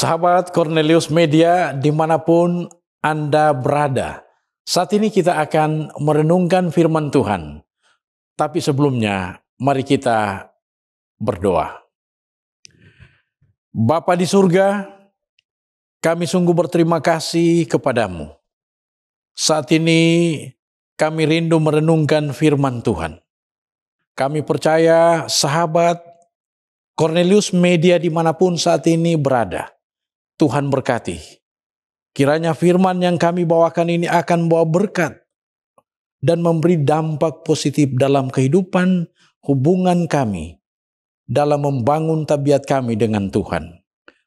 Sahabat Cornelius Media, dimanapun Anda berada, saat ini kita akan merenungkan firman Tuhan. Tapi sebelumnya, mari kita berdoa. Bapa di surga, kami sungguh berterima kasih kepadamu. Saat ini kami rindu merenungkan firman Tuhan. Kami percaya sahabat Cornelius Media dimanapun saat ini berada Tuhan berkati. Kiranya firman yang kami bawakan ini akan bawa berkat dan memberi dampak positif dalam kehidupan hubungan kami dalam membangun tabiat kami dengan Tuhan.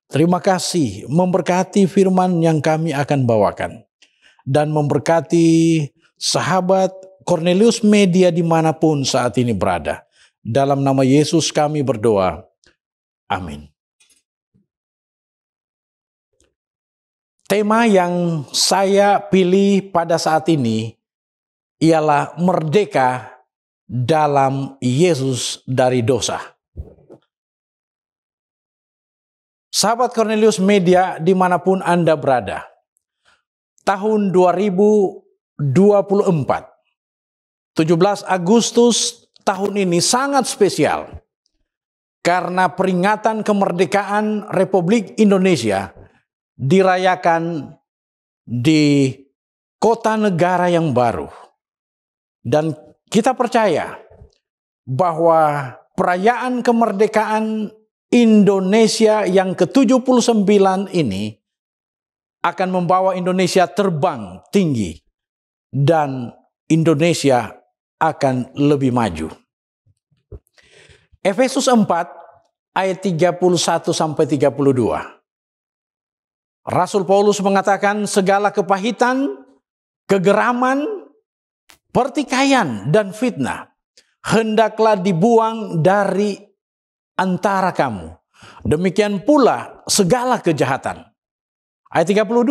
Terima kasih memberkati firman yang kami akan bawakan dan memberkati sahabat Cornelius Media dimanapun saat ini berada. Dalam nama Yesus kami berdoa. Amin. Tema yang saya pilih pada saat ini ialah merdeka dalam Yesus dari dosa. Sahabat Cornelius Media dimanapun Anda berada, tahun 2024, 17 Agustus tahun ini sangat spesial karena peringatan kemerdekaan Republik Indonesia dirayakan di kota negara yang baru. Dan kita percaya bahwa perayaan kemerdekaan Indonesia yang ke-79 ini akan membawa Indonesia terbang tinggi dan Indonesia akan lebih maju. Efesus 4 ayat 31 sampai 32. Rasul Paulus mengatakan segala kepahitan, kegeraman, pertikaian dan fitnah hendaklah dibuang dari antara kamu. Demikian pula segala kejahatan. Ayat 32.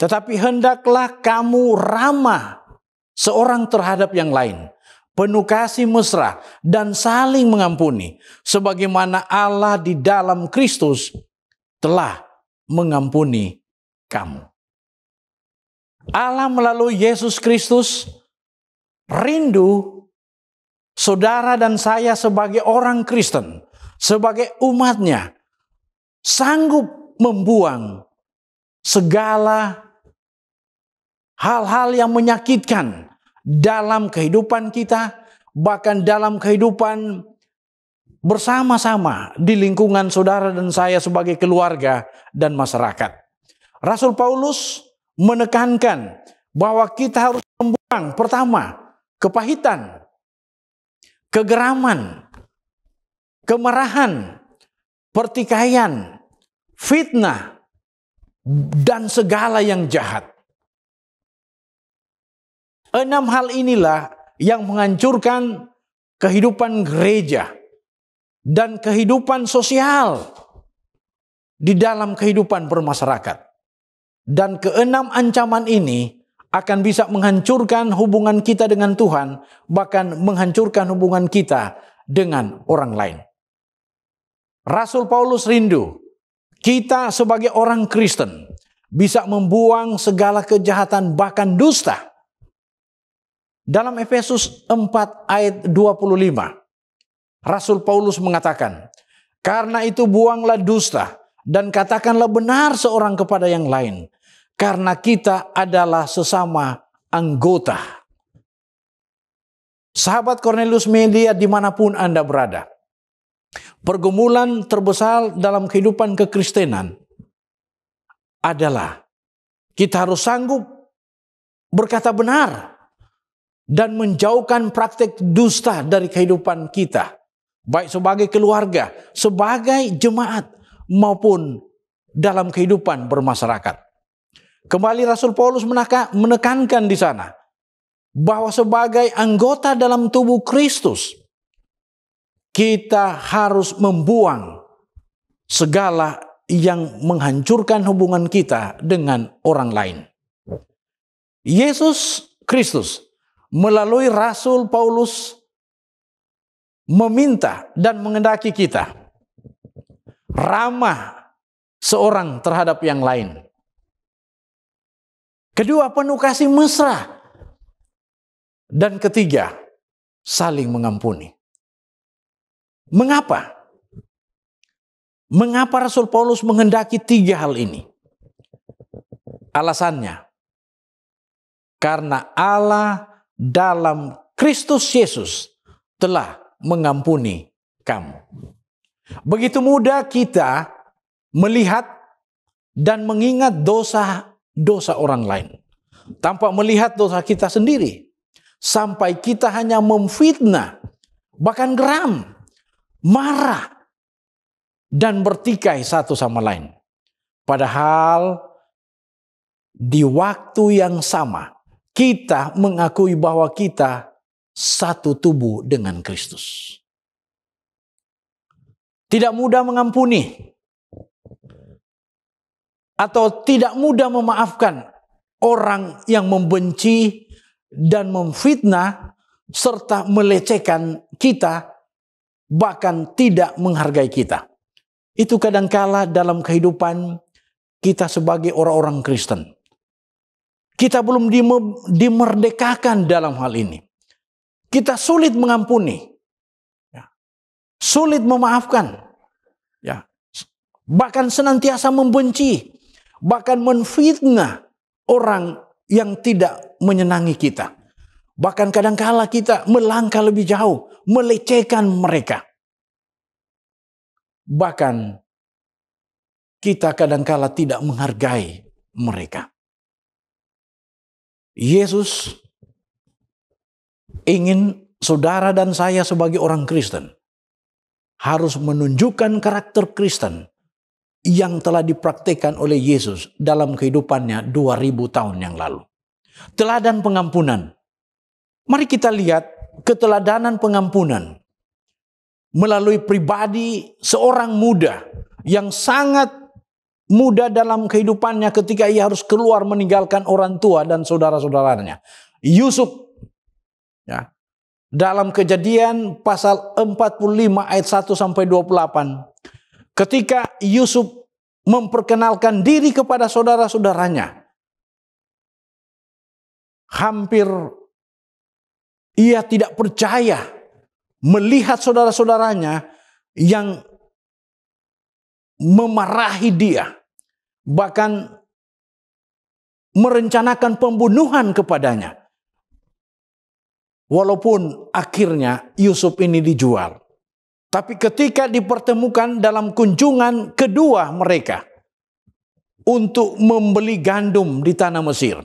Tetapi hendaklah kamu ramah seorang terhadap yang lain, penuh kasih mesra dan saling mengampuni, sebagaimana Allah di dalam Kristus telah mengampuni kamu. Allah melalui Yesus Kristus rindu saudara dan saya sebagai orang Kristen, sebagai umatnya, sanggup membuang segala hal-hal yang menyakitkan dalam kehidupan kita, bahkan dalam kehidupan bersama-sama di lingkungan saudara dan saya sebagai keluarga dan masyarakat. Rasul Paulus menekankan bahwa kita harus membuang pertama kepahitan, kegeraman, kemarahan, pertikaian, fitnah, dan segala yang jahat. Enam hal inilah yang menghancurkan kehidupan gereja dan kehidupan sosial di dalam kehidupan bermasyarakat. Dan keenam ancaman ini akan bisa menghancurkan hubungan kita dengan Tuhan, bahkan menghancurkan hubungan kita dengan orang lain. Rasul Paulus rindu kita sebagai orang Kristen bisa membuang segala kejahatan bahkan dusta. Dalam Efesus 4 ayat 25, Rasul Paulus mengatakan, "Karena itu buanglah dusta dan katakanlah benar seorang kepada yang lain, karena kita adalah sesama anggota." Sahabat Cornelius Media dimanapun Anda berada, pergumulan terbesar dalam kehidupan kekristenan adalah kita harus sanggup berkata benar dan menjauhkan praktek dusta dari kehidupan kita baik sebagai keluarga, sebagai jemaat, maupun dalam kehidupan bermasyarakat. Kembali Rasul Paulus menekankan di sana bahwa sebagai anggota dalam tubuh Kristus, kita harus membuang segala yang menghancurkan hubungan kita dengan orang lain. Yesus Kristus melalui Rasul Paulus meminta dan mengendaki kita ramah seorang terhadap yang lain. Kedua, penuh kasih mesra. Dan ketiga, saling mengampuni. Mengapa? Mengapa Rasul Paulus menghendaki tiga hal ini? Alasannya, karena Allah dalam Kristus Yesus telah mengampuni kamu. Begitu mudah kita melihat dan mengingat dosa-dosa orang lain tanpa melihat dosa kita sendiri sampai kita hanya memfitnah bahkan geram, marah dan bertikai satu sama lain. Padahal di waktu yang sama kita mengakui bahwa kita satu tubuh dengan Kristus. Tidak mudah mengampuni atau tidak mudah memaafkan orang yang membenci dan memfitnah serta melecehkan kita bahkan tidak menghargai kita. Itu kadangkala dalam kehidupan kita sebagai orang-orang Kristen. Kita belum dimerdekakan dalam hal ini. Kita sulit mengampuni. Ya. Sulit memaafkan. Ya. Bahkan senantiasa membenci. Bahkan menfitnah orang yang tidak menyenangi kita. Bahkan kadangkala kita melangkah lebih jauh, melecehkan mereka. Bahkan kita kadangkala tidak menghargai mereka. Yesus ingin saudara dan saya sebagai orang Kristen harus menunjukkan karakter Kristen yang telah dipraktikkan oleh Yesus dalam kehidupannya 2000 tahun yang lalu. Teladan pengampunan. Mari kita lihat keteladanan pengampunan melalui pribadi seorang muda yang sangat muda dalam kehidupannya ketika ia harus keluar meninggalkan orang tua dan saudara-saudaranya. Yusuf Ya. Dalam kejadian pasal 45 ayat 1 sampai 28. Ketika Yusuf memperkenalkan diri kepada saudara-saudaranya. Hampir ia tidak percaya melihat saudara-saudaranya yang memarahi dia. Bahkan merencanakan pembunuhan kepadanya. Walaupun akhirnya Yusuf ini dijual. Tapi ketika dipertemukan dalam kunjungan kedua mereka untuk membeli gandum di tanah Mesir.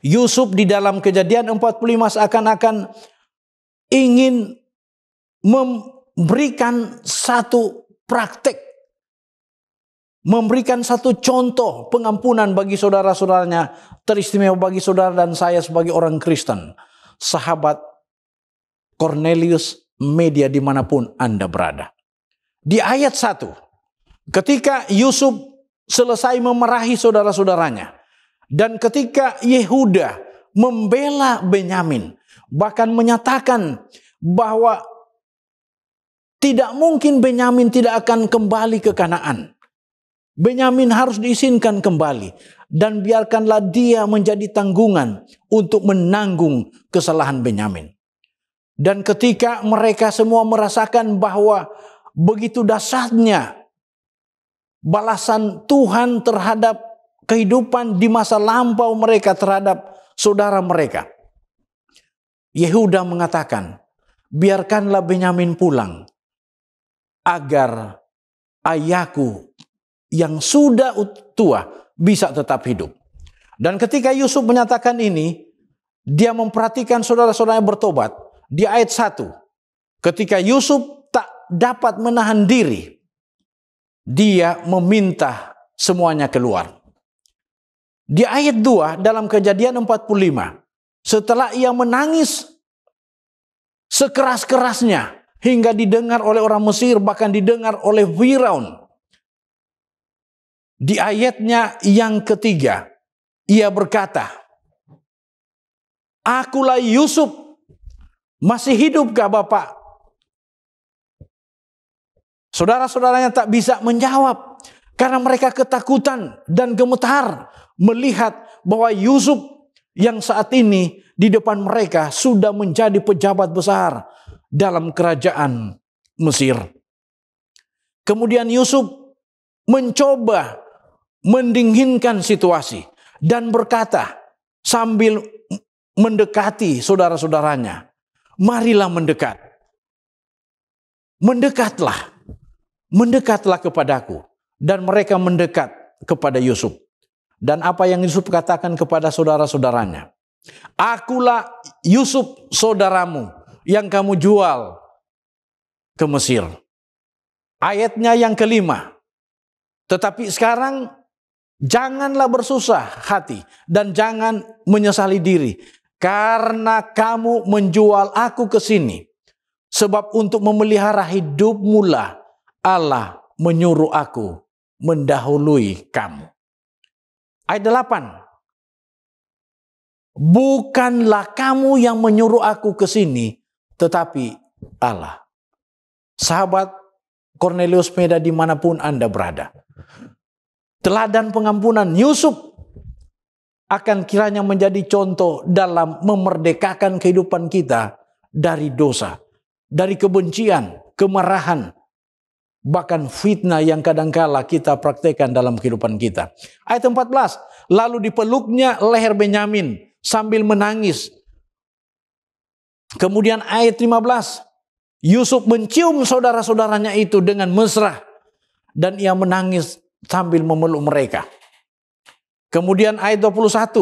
Yusuf di dalam kejadian 45 seakan-akan ingin memberikan satu praktek memberikan satu contoh pengampunan bagi saudara-saudaranya, teristimewa bagi saudara dan saya sebagai orang Kristen sahabat Cornelius media dimanapun Anda berada. Di ayat 1, ketika Yusuf selesai memerahi saudara-saudaranya, dan ketika Yehuda membela Benyamin, bahkan menyatakan bahwa tidak mungkin Benyamin tidak akan kembali ke Kanaan. Benyamin harus diizinkan kembali dan biarkanlah dia menjadi tanggungan untuk menanggung kesalahan Benyamin. Dan ketika mereka semua merasakan bahwa begitu dasarnya balasan Tuhan terhadap kehidupan di masa lampau mereka terhadap saudara mereka. Yehuda mengatakan, biarkanlah Benyamin pulang agar ayahku yang sudah tua bisa tetap hidup. Dan ketika Yusuf menyatakan ini, dia memperhatikan saudara-saudara yang bertobat. Di ayat 1, ketika Yusuf tak dapat menahan diri, dia meminta semuanya keluar. Di ayat 2 dalam kejadian 45, setelah ia menangis sekeras-kerasnya hingga didengar oleh orang Mesir bahkan didengar oleh Firaun. Di ayatnya yang ketiga, ia berkata, Akulah Yusuf, masih hidupkah Bapak? Saudara-saudaranya tak bisa menjawab karena mereka ketakutan dan gemetar melihat bahwa Yusuf yang saat ini di depan mereka sudah menjadi pejabat besar dalam kerajaan Mesir. Kemudian Yusuf mencoba mendinginkan situasi dan berkata sambil mendekati saudara-saudaranya, marilah mendekat. Mendekatlah, mendekatlah kepadaku. Dan mereka mendekat kepada Yusuf. Dan apa yang Yusuf katakan kepada saudara-saudaranya. Akulah Yusuf saudaramu yang kamu jual ke Mesir. Ayatnya yang kelima. Tetapi sekarang Janganlah bersusah hati dan jangan menyesali diri karena kamu menjual aku ke sini. Sebab untuk memelihara hidup mula Allah menyuruh aku mendahului kamu. Ayat 8. Bukanlah kamu yang menyuruh aku ke sini, tetapi Allah. Sahabat Cornelius Meda dimanapun Anda berada. Teladan pengampunan Yusuf akan kiranya menjadi contoh dalam memerdekakan kehidupan kita dari dosa, dari kebencian, kemarahan, bahkan fitnah yang kadangkala kita praktekkan dalam kehidupan kita. Ayat 14, lalu dipeluknya leher Benyamin sambil menangis. Kemudian ayat 15, Yusuf mencium saudara-saudaranya itu dengan mesra dan ia menangis sambil memeluk mereka. Kemudian ayat 21,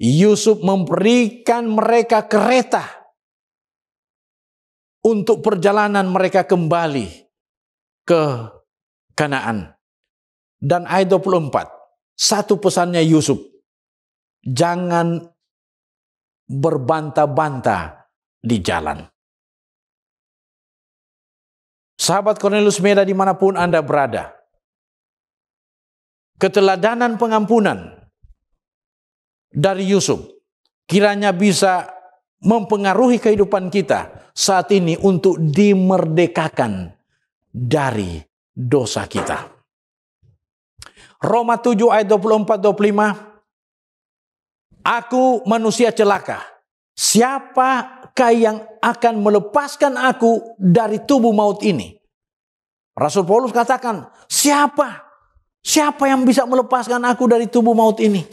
Yusuf memberikan mereka kereta untuk perjalanan mereka kembali ke Kanaan. Dan ayat 24, satu pesannya Yusuf, jangan berbanta-banta di jalan. Sahabat Cornelius Meda dimanapun Anda berada, keteladanan pengampunan dari Yusuf kiranya bisa mempengaruhi kehidupan kita saat ini untuk dimerdekakan dari dosa kita. Roma 7 ayat 24 25 Aku manusia celaka. siapa kau yang akan melepaskan aku dari tubuh maut ini? Rasul Paulus katakan, siapa Siapa yang bisa melepaskan aku dari tubuh maut ini?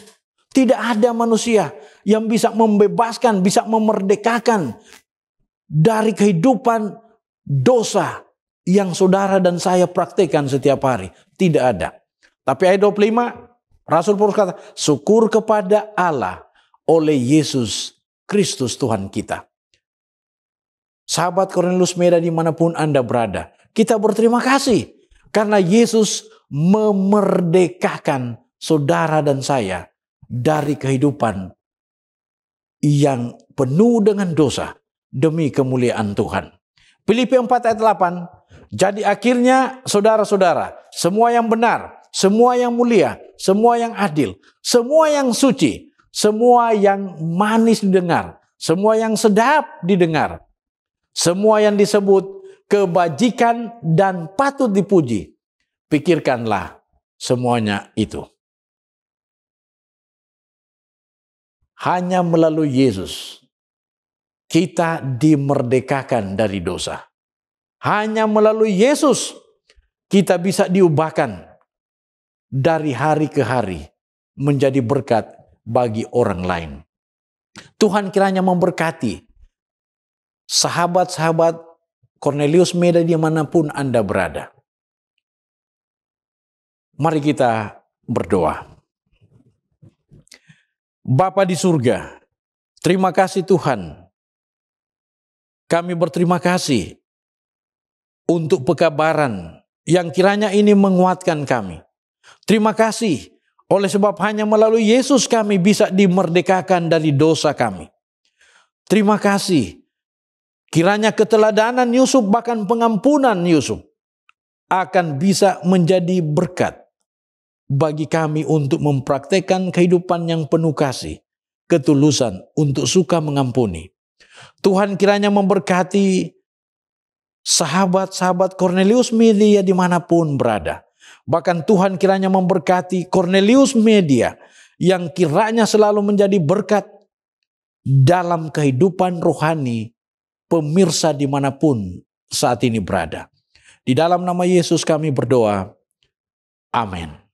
Tidak ada manusia yang bisa membebaskan, bisa memerdekakan dari kehidupan dosa yang saudara dan saya praktekkan setiap hari. Tidak ada. Tapi ayat 25, Rasul Paulus kata, syukur kepada Allah oleh Yesus Kristus Tuhan kita. Sahabat Cornelius Meda dimanapun Anda berada, kita berterima kasih karena Yesus memerdekakan saudara dan saya dari kehidupan yang penuh dengan dosa demi kemuliaan Tuhan. Filipi 4 ayat 8, jadi akhirnya saudara-saudara, semua yang benar, semua yang mulia, semua yang adil, semua yang suci, semua yang manis didengar, semua yang sedap didengar, semua yang disebut kebajikan dan patut dipuji, Pikirkanlah semuanya itu. Hanya melalui Yesus kita dimerdekakan dari dosa. Hanya melalui Yesus kita bisa diubahkan dari hari ke hari menjadi berkat bagi orang lain. Tuhan kiranya memberkati sahabat-sahabat Cornelius Meda dimanapun Anda berada. Mari kita berdoa. Bapa di surga, terima kasih Tuhan. Kami berterima kasih untuk pekabaran yang kiranya ini menguatkan kami. Terima kasih oleh sebab hanya melalui Yesus kami bisa dimerdekakan dari dosa kami. Terima kasih kiranya keteladanan Yusuf bahkan pengampunan Yusuf akan bisa menjadi berkat bagi kami untuk mempraktekkan kehidupan yang penuh kasih, ketulusan untuk suka mengampuni. Tuhan kiranya memberkati sahabat-sahabat Cornelius Media dimanapun berada. Bahkan Tuhan kiranya memberkati Cornelius Media yang kiranya selalu menjadi berkat dalam kehidupan rohani pemirsa dimanapun saat ini berada. Di dalam nama Yesus kami berdoa. Amin.